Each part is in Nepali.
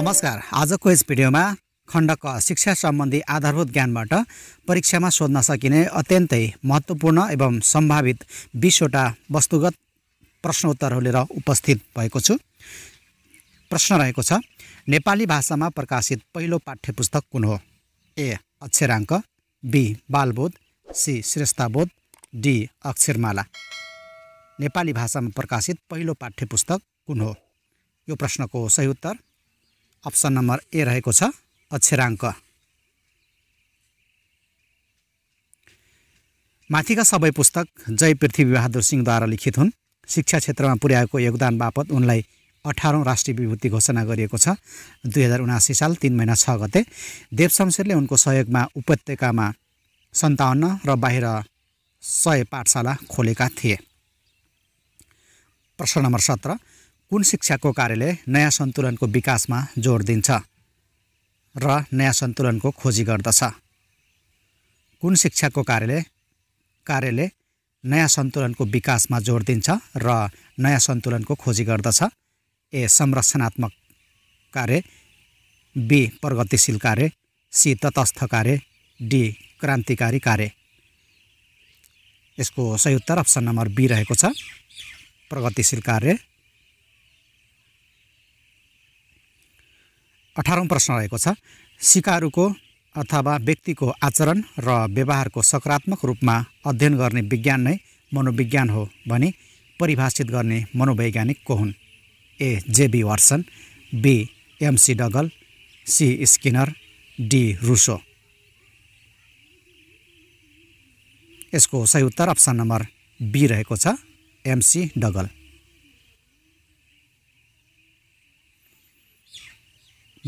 नमस्कार आजको यस भिडियोमा खण्डक शिक्षा सम्बन्धी आधारभूत ज्ञानबाट परीक्षामा सोध्न सकिने अत्यन्तै महत्त्वपूर्ण एवं सम्भावित बिसवटा वस्तुगत प्रश्नोत्तरहरू लिएर उपस्थित भएको छु प्रश्न रहेको छ नेपाली भाषामा प्रकाशित पहिलो पाठ्य पुस्तक कुन हो A Aksharanka B Balbodh C Shreshthabodh D Aksharmala Nepali भाषामा प्रकाशित पहिलो पाठ्यपुस्तक कुन हो यो प्रश्नको सही उत्तर अप्सन नम्बर ए रहेको छ अक्षराङ्क माथिका सबै पुस्तक जय पृथ्वी पृथ्वीबहादुर सिंहद्वारा लिखित हुन् शिक्षा क्षेत्रमा पुर्याएको योगदान बापत उनलाई अठारौँ राष्ट्रिय विभूति घोषणा गरिएको छ दुई हजार उनासी साल तिन महिना छ गते देव शमशेरले उनको सहयोगमा उपत्यकामा सन्ताउन्न र बाहिर सय पाठशाला खोलेका थिए प्रश्न नम्बर सत्र कुन शिक्षाको कार्यले नयाँ सन्तुलनको विकासमा जोड दिन्छ र नयाँ सन्तुलनको खोजी गर्दछ कुन शिक्षाको कार्यले कार्यले नयाँ सन्तुलनको विकासमा जोड दिन्छ र नयाँ सन्तुलनको खोजी गर्दछ ए संरचनात्मक कार्य बी प्रगतिशील कार्य सी तटस्थ कार्य डी क्रान्तिकारी कार्य यसको सही उत्तर अप्सन नम्बर बी रहेको छ प्रगतिशील कार्य अठारौँ प्रश्न रहेको छ सिकारुको अथवा व्यक्तिको आचरण र व्यवहारको सकारात्मक रूपमा अध्ययन गर्ने विज्ञान नै मनोविज्ञान हो भने परिभाषित गर्ने मनोवैज्ञानिक को हुन् A J B Watson B McDougall C Skinner D Rousseau यसको सही उत्तर अप्सन नम्बर बी रहेको छ एमसी डगल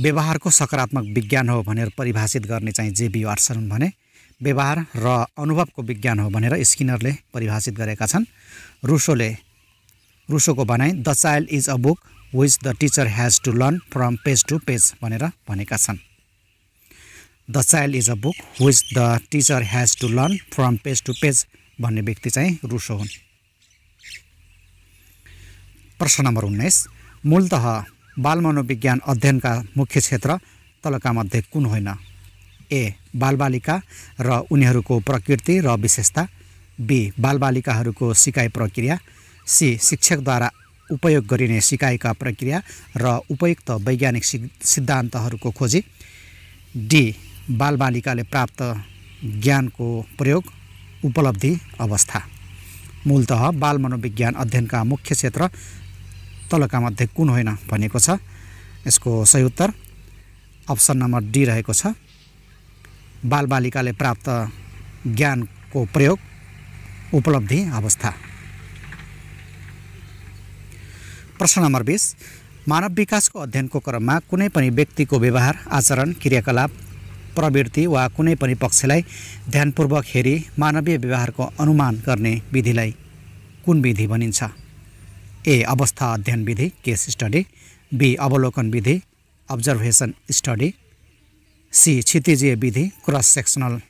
व्यवहारको सकारात्मक विज्ञान हो भनेर परिभाषित गर्ने चाहिँ जेबी वाट्सन भने व्यवहार र अनुभवको विज्ञान हो भनेर स्किनरले परिभाषित गरेका छन् रुसोले रुसोको भनाइ the child is a book which the teacher has to learn from page to page भनेर भनेका छन् the child is a book which the teacher has to learn from page to page भन्ने व्यक्ति चाहिँ रुसो हुन् प्रश्न नम्बर उन्नाइस मूलत बाल मनोविज्ञान अध्ययनका मुख्य क्षेत्र तलका मध्ये कुन होइन ए बालबालिका र उनीहरूको प्रकृति र विशेषता बी बालबालिकाहरूको सिकाइ प्रक्रिया सी शिक्षकद्वारा उपयोग गरिने सिकाइका प्रक्रिया र उपयुक्त वैज्ञानिक सिद्धान्तहरूको खोजी डी बालबालिकाले प्राप्त ज्ञानको प्रयोग उपलब्धि अवस्था मूलत बाल मनोविज्ञान अध्ययनका मुख्य क्षेत्र तलका मध्ये कुन होइन भनेको छ यसको सही उत्तर अप्सन नम्बर डी रहेको छ बालबालिकाले प्राप्त ज्ञानको प्रयोग उपलब्धि अवस्था प्रश्न नम्बर बिस मानव विकासको अध्ययनको क्रममा कुनै पनि व्यक्तिको व्यवहार आचरण क्रियाकलाप प्रवृत्ति वा कुनै पनि पक्षलाई ध्यानपूर्वक हेरी मानवीय व्यवहारको अनुमान गर्ने विधिलाई कुन विधि भनिन्छ ए अवस्था अध्ययन विधि केस स्टडी बी अवलोकन विधि अब्जर्भेसन स्टडी सी क्षितिजीय विधि क्रस सेक्सनल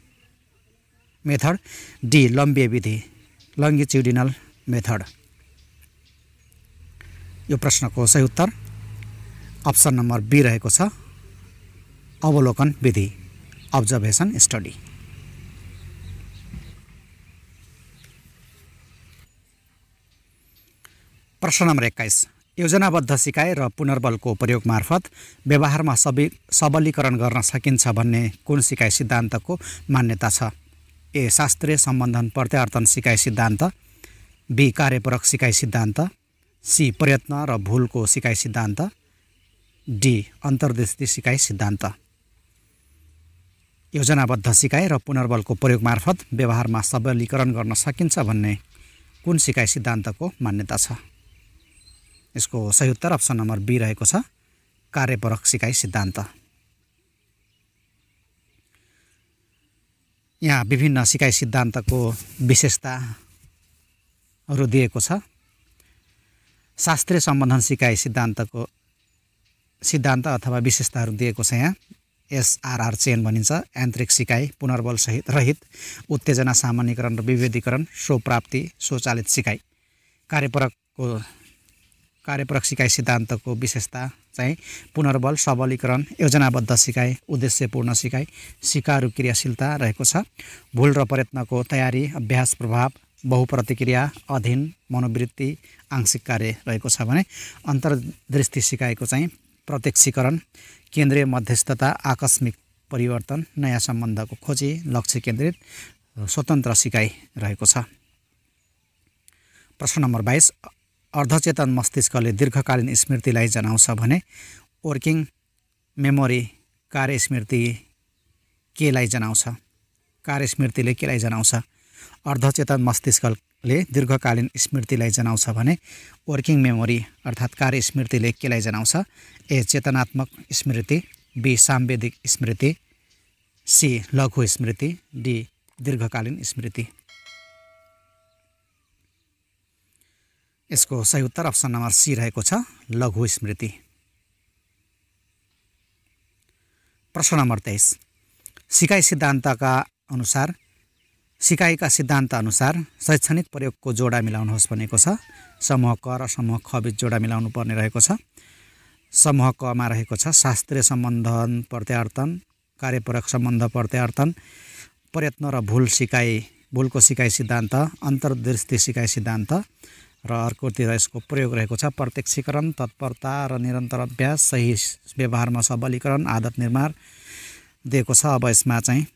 मेथड डी लम्बे विधि लङ्गिच्युडिनल मेथड यो प्रश्नको सही उत्तर अप्सन नम्बर बी रहेको छ अवलोकन विधि अब्जर्भेसन स्टडी प्रश्न नम्बर एक्काइस योजनाबद्ध सिकाइ र पुनर्बलको प्रयोग मार्फत व्यवहारमा सबै सबलीकरण गर्न सकिन्छ भन्ने कुन सिकाइ सिद्धान्तको मान्यता छ ए शास्त्रीय सम्बन्धन प्रत्यार्थन सिकाइ सिद्धान्त बी कार्यपरक सिकाइ सिद्धान्त सी प्रयत्न र भुलको सिकाइ सिद्धान्त डी अन्तर्दृष्टि सिकाइ सिद्धान्त योजनाबद्ध सिकाइ र पुनर्बलको प्रयोग मार्फत व्यवहारमा सबलीकरण गर्न सकिन्छ भन्ने कुन सिकाइ सिद्धान्तको मान्यता छ यसको सही उत्तर अप्सन नम्बर बी रहेको छ कार्यपरक सिकाइ सिद्धान्त यहाँ विभिन्न सिकाइ सिद्धान्तको विशेषताहरू दिएको छ शास्त्रीय सम्बन्धन सिकाइ सिद्धान्तको सिद्धान्त अथवा विशेषताहरू दिएको छ यहाँ एसआरआर चेन भनिन्छ यान्त्रिक सिकाइ सहित रहित उत्तेजना सामान्यकरण र विभेदीकरण स्वप्राप्ति स्वचालित सिकाइ कार्यपरकको सिकाइ सिद्धान्तको विशेषता चाहिँ पुनर्बल सबलीकरण योजनाबद्ध सिकाइ उद्देश्यपूर्ण सिकाइ सिकारु क्रियाशीलता रहेको छ भुल र प्रयत्नको तयारी अभ्यास प्रभाव बहुप्रतिक्रिया अधीन मनोवृत्ति आंशिक कार्य रहेको छ भने अन्तर्दृष्टि सिकाइको चाहिँ प्रत्यक्षीकरण केन्द्रीय मध्यस्थता आकस्मिक परिवर्तन नयाँ सम्बन्धको खोजी लक्ष्य केन्द्रित स्वतन्त्र सिकाइ रहेको छ प्रश्न नम्बर बाइस अर्धचेतन मस्तिष्कले दीर्घकालीन स्मृतिलाई जनाउँछ भने वर्किङ मेमोरी कार्यस्मृति केलाई जनाउँछ कार्यस्मृतिले केलाई जनाउँछ अर्धचेतन मस्तिष्कले दीर्घकालीन स्मृतिलाई जनाउँछ भने वर्किङ मेमोरी अर्थात् कार्यस्मृतिले केलाई जनाउँछ ए चेतनात्मक स्मृति बी साम्वेदिक स्मृति सी लघु स्मृति डी दीर्घकालीन स्मृति यसको सही उत्तर अप्सन नम्बर सी रहेको छ लघु स्मृति प्रश्न नम्बर तेइस सिकाइ सिद्धान्तका अनुसार सिकाइका सिद्धान्त सिद्धान्तअनुसार शैक्षणिक प्रयोगको जोडा मिलाउनुहोस् भनेको छ समूह क र समूह ख बिच जोडा मिलाउनु पर्ने रहेको छ समूह कमा रहेको छ शास्त्रीय सम्बन्ध प्रत्यावर्तन कार्यपरक सम्बन्ध प्रत्यावर्तन प्रयत्न र भुल सिकाइ भुलको सिकाइ सिद्धान्त अन्तर्दृष्टि सिकाइ सिद्धान्त र अर्कोतिर यसको प्रयोग रहेको छ प्रत्यक्षीकरण तत्परता र निरन्तर अभ्यास सही व्यवहारमा सबलीकरण आदत निर्माण दिएको छ अब यसमा चाहिँ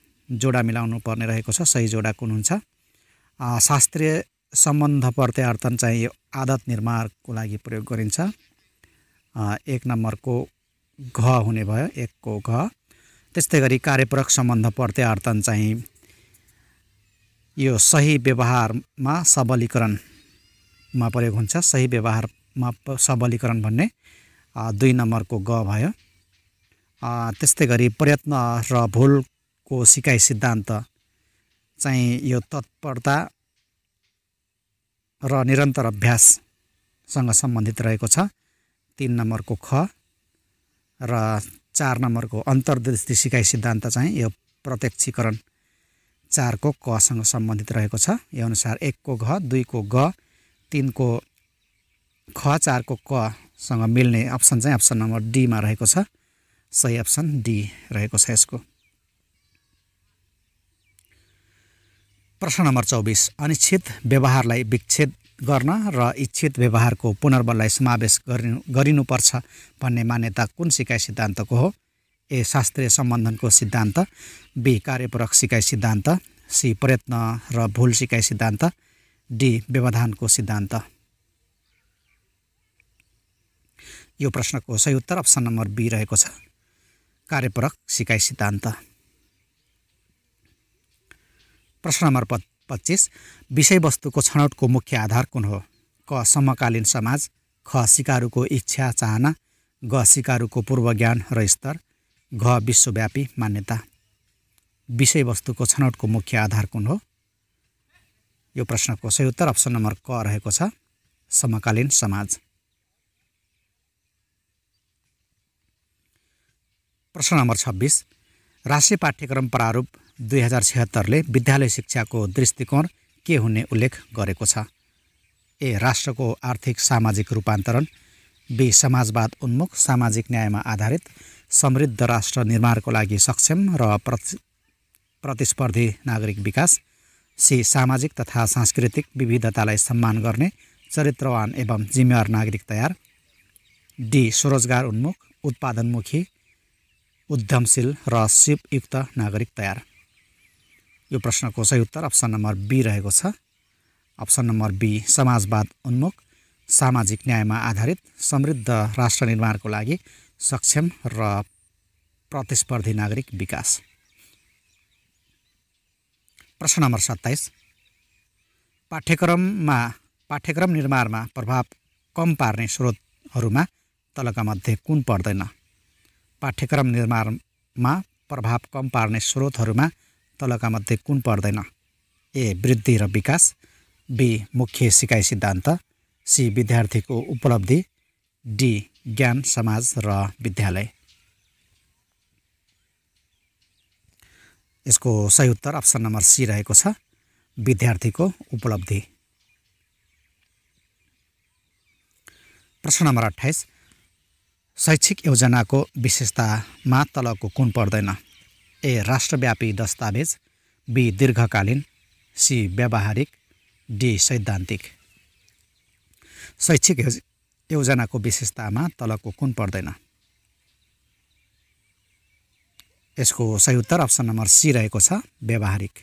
जोडा मिलाउनु पर्ने रहेको छ सही जोडा कुन हुन्छ शास्त्रीय सम्बन्ध अर्थन चाहिँ यो आदत निर्माणको लागि प्रयोग गरिन्छ एक नम्बरको घ हुने भयो एकको घ त्यस्तै गरी कार्यपूरक सम्बन्ध अर्थन चाहिँ यो सही व्यवहारमा सबलीकरण मा प्रयोग हुन्छ सही व्यवहारमा सबलीकरण भन्ने दुई नम्बरको ग भयो त्यस्तै गरी प्रयत्न र भुलको सिकाइ सिद्धान्त चाहिँ यो तत्परता र निरन्तर अभ्याससँग सम्बन्धित रहेको छ तिन नम्बरको ख र चार नम्बरको अन्तर्दृष्टि सिकाइ सिद्धान्त चाहिँ यो प्रत्यक्षीकरण चारको कसँग सम्बन्धित रहेको छ यो अनुसार एकको घ दुईको ग तिनको ख चारको कसँग मिल्ने अप्सन चाहिँ अप्सन नम्बर डीमा रहेको छ सही अप्सन डी रहेको छ यसको प्रश्न नम्बर चौबिस अनिच्छित व्यवहारलाई विच्छेद गर्न र इच्छित व्यवहारको पुनर्बललाई समावेश गरिनु गरिनुपर्छ भन्ने मान्यता कुन सिकाइ सिद्धान्तको हो ए शास्त्रीय सम्बन्धनको सिद्धान्त बी कार्यपूरक सिकाइ सिद्धान्त सी प्रयत्न र भूल सिकाइ सिद्धान्त डी व्यवधानको सिद्धान्त यो प्रश्नको सही उत्तर अप्सन नम्बर बी रहेको छ कार्यपरक सिकाइ सिद्धान्त प्रश्न नम्बर प पच्चिस विषयवस्तुको छनौटको मुख्य आधार कुन हो क समकालीन समाज ख सिकारुको इच्छा चाहना ग सिकारुको ज्ञान र स्तर घ विश्वव्यापी मान्यता विषयवस्तुको छनौटको मुख्य आधार कुन हो यो प्रश्नको सही उत्तर अप्सन नम्बर क रहेको छ समकालीन समाज प्रश्न नम्बर छब्बिस राष्ट्रिय पाठ्यक्रम प्रारूप दुई हजार छिहत्तरले विद्यालय शिक्षाको दृष्टिकोण के हुने उल्लेख गरेको छ ए राष्ट्रको आर्थिक सामाजिक रूपान्तरण बी समाजवाद उन्मुख सामाजिक न्यायमा आधारित समृद्ध राष्ट्र निर्माणको लागि सक्षम र प्रति प्रतिस्पर्धी नागरिक विकास सी सामाजिक तथा सांस्कृतिक विविधतालाई सम्मान गर्ने चरित्रवान एवं जिम्मेवार नागरिक तयार डी स्वरोजगार उन्मुख उत्पादनमुखी उद्यमशील र सिपयुक्त नागरिक तयार यो प्रश्नको सही उत्तर अप्सन नम्बर बी रहेको छ अप्सन नम्बर बी समाजवाद उन्मुख सामाजिक न्यायमा आधारित समृद्ध राष्ट्र निर्माणको लागि सक्षम र प्रतिस्पर्धी नागरिक विकास प्रश्न नम्बर सत्ताइस पाठ्यक्रममा पाठ्यक्रम निर्माणमा प्रभाव कम पार्ने स्रोतहरूमा तलका मध्ये कुन पर्दैन पाठ्यक्रम निर्माणमा प्रभाव कम पार्ने स्रोतहरूमा तलका मध्ये कुन पर्दैन ए वृद्धि र विकास बी मुख्य सिकाइ सिद्धान्त सी विद्यार्थीको उपलब्धि डी ज्ञान समाज र विद्यालय यसको सही उत्तर अप्सन नम्बर सी रहेको छ विद्यार्थीको उपलब्धि प्रश्न नम्बर अठाइस शैक्षिक योजनाको विशेषतामा तलको कुन पर्दैन ए राष्ट्रव्यापी दस्तावेज बी दीर्घकालीन सी व्यावहारिक डी सैद्धान्तिक शैक्षिक योजनाको विशेषतामा तलको कुन पर्दैन यसको सही उत्तर अप्सन नम्बर सी रहेको छ व्यावहारिक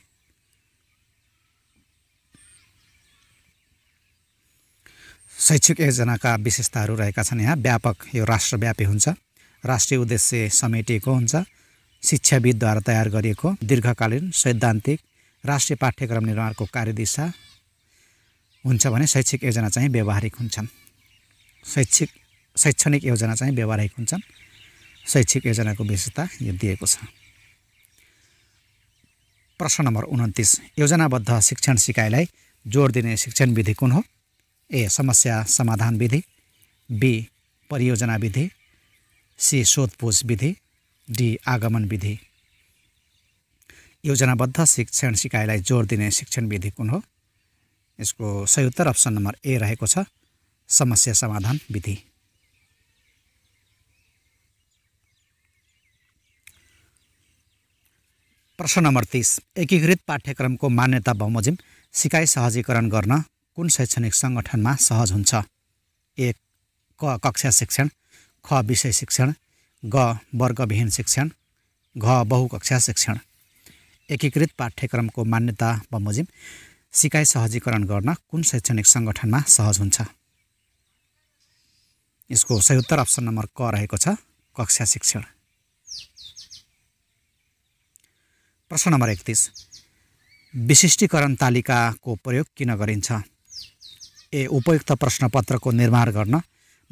शैक्षिक योजनाका विशेषताहरू रहेका छन् यहाँ व्यापक यो राष्ट्रव्यापी हुन्छ राष्ट्रिय उद्देश्य समेटिएको हुन्छ शिक्षाविदद्वारा तयार गरिएको दीर्घकालीन सैद्धान्तिक राष्ट्रिय पाठ्यक्रम निर्माणको कार्यदिशा हुन्छ भने शैक्षिक योजना चाहिँ व्यावहारिक हुन्छन् शैक्षिक शैक्षणिक योजना चाहिँ व्यावहारिक हुन्छन् शैक्षिक योजनाको विशेषता यो दिएको छ प्रश्न नम्बर उन्तिस योजनाबद्ध शिक्षण सिकाइलाई जोड दिने शिक्षण विधि कुन हो ए समस्या समाधान विधि बी परियोजना विधि सी सोधपुछ विधि डी आगमन विधि योजनाबद्ध शिक्षण सिकाइलाई जोड दिने शिक्षण विधि कुन हो यसको सही उत्तर अप्सन नम्बर ए रहेको छ समस्या समाधान विधि प्रश्न नम्बर तिस एकीकृत पाठ्यक्रमको मान्यता बमोजिम सिकाइ सहजीकरण गर्न कुन शैक्षणिक सङ्गठनमा सहज हुन्छ एक क कक्षा शिक्षण ख विषय शिक्षण ग वर्गविहीन शिक्षण घ बहुकक्षा शिक्षण एकीकृत पाठ्यक्रमको मान्यता बमोजिम सिकाइ सहजीकरण गर्न कुन शैक्षणिक सङ्गठनमा सहज हुन्छ यसको सही उत्तर अप्सन नम्बर क रहेको छ कक्षा शिक्षण प्रश्न नम्बर एकतिस विशिष्टीकरण तालिकाको प्रयोग किन गरिन्छ ए उपयुक्त प्रश्नपत्रको निर्माण गर्न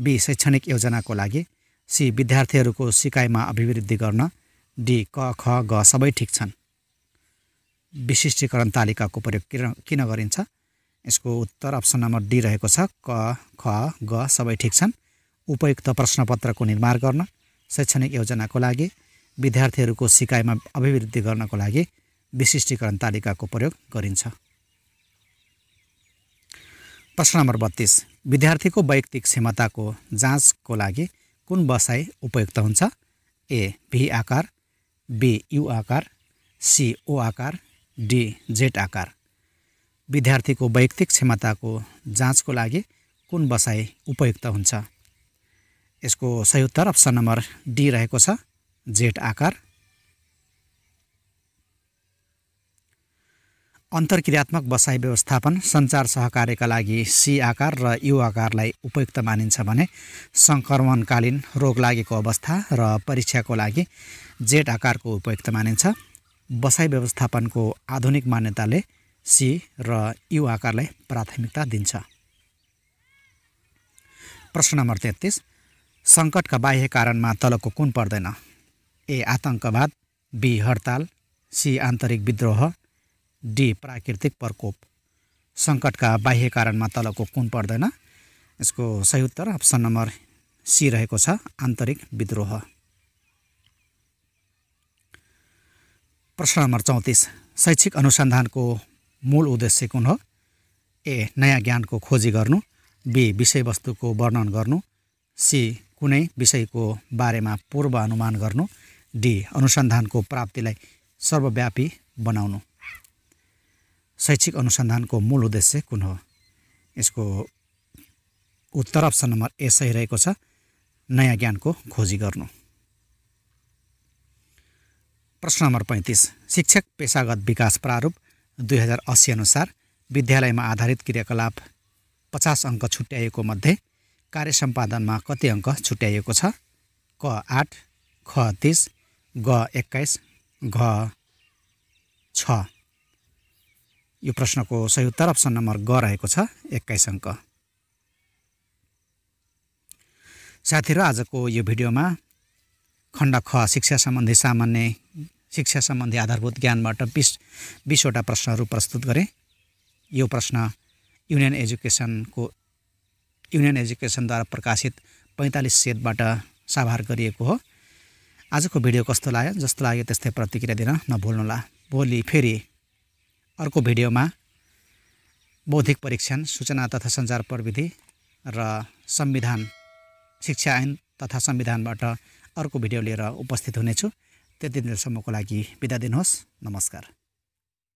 बी शैक्षणिक योजनाको लागि सी विद्यार्थीहरूको सिकाइमा अभिवृद्धि गर्न डी क ख ग सबै ठिक छन् विशिष्टीकरण तालिकाको प्रयोग किन किन गरिन्छ यसको उत्तर अप्सन नम्बर डी रहेको छ क ख ग सबै ठिक छन् उपयुक्त प्रश्नपत्रको निर्माण गर्न शैक्षणिक योजनाको लागि विद्यार्थीहरूको सिकाइमा अभिवृद्धि गर्नको लागि विशिष्टीकरण तालिकाको प्रयोग गरिन्छ प्रश्न नम्बर बत्तिस विद्यार्थीको वैयक्तिक क्षमताको जाँचको लागि कुन बसाइ उपयुक्त हुन्छ ए भी आकार बी यु आकार सी ओ आकार डी जेड आकार विद्यार्थीको वैयक्तिक क्षमताको जाँचको लागि कुन बसाइ उपयुक्त हुन्छ यसको सही उत्तर अप्सन नम्बर डी रहेको छ जेड आकार अन्तर्क्रियात्मक बसाइ व्यवस्थापन सञ्चार सहकार्यका लागि सी आकार र यु आकारलाई उपयुक्त मानिन्छ भने सङ्क्रमणकालीन रोग लागेको अवस्था र परीक्षाको लागि जेड आकारको उपयुक्त मानिन्छ बसाइ व्यवस्थापनको आधुनिक मान्यताले सी र यु आकारलाई प्राथमिकता दिन्छ प्रश्न नम्बर तेत्तिस सङ्कटका बाह्य कारणमा तलको कुन पर्दैन ए आतङ्कवाद बी हडताल सी आन्तरिक विद्रोह डी प्राकृतिक प्रकोप सङ्कटका बाह्य कारणमा तलको कुन पर्दैन यसको सही उत्तर अप्सन नम्बर सी रहेको छ आन्तरिक विद्रोह प्रश्न नम्बर चौतिस शैक्षिक अनुसन्धानको मूल उद्देश्य कुन हो ए नयाँ ज्ञानको खोजी गर्नु बी विषयवस्तुको वर्णन गर्नु सी कुनै विषयको बारेमा पूर्व अनुमान गर्नु डी अनुसन्धानको प्राप्तिलाई सर्वव्यापी बनाउनु शैक्षिक अनुसन्धानको मूल उद्देश्य कुन हो यसको उत्तर अप्सन नम्बर ए सही रहेको छ नयाँ ज्ञानको खोजी गर्नु प्रश्न नम्बर पैँतिस शिक्षक पेसागत विकास प्रारूप दुई हजार अस्सी अनुसार विद्यालयमा आधारित क्रियाकलाप पचास अङ्क छुट्याइएको मध्ये कार्य सम्पादनमा कति अङ्क छुट्याइएको छ क आठ ख तिस ग एक्काइस घ छ यो प्रश्नको सही उत्तर अप्सन नम्बर ग रहेको छ एक्काइस अङ्क साथीहरू आजको यो भिडियोमा खण्ड ख शिक्षा सम्बन्धी सामान्य शिक्षा सम्बन्धी आधारभूत ज्ञानबाट बिस बिसवटा प्रश्नहरू प्रस्तुत गरेँ यो प्रश्न युनियन एजुकेसनको युनियन एजुकेसनद्वारा प्रकाशित पैँतालिस सेटबाट साभार गरिएको हो आजको भिडियो कस्तो लाग्यो जस्तो लाग्यो त्यस्तै प्रतिक्रिया दिन नभुल्नुहोला भोलि फेरि अर्को भिडियोमा बौद्धिक परीक्षण सूचना तथा सञ्चार प्रविधि र संविधान शिक्षा ऐन तथा संविधानबाट अर्को भिडियो लिएर उपस्थित हुनेछु त्यति दिनसम्मको लागि बिदा दिनुहोस् नमस्कार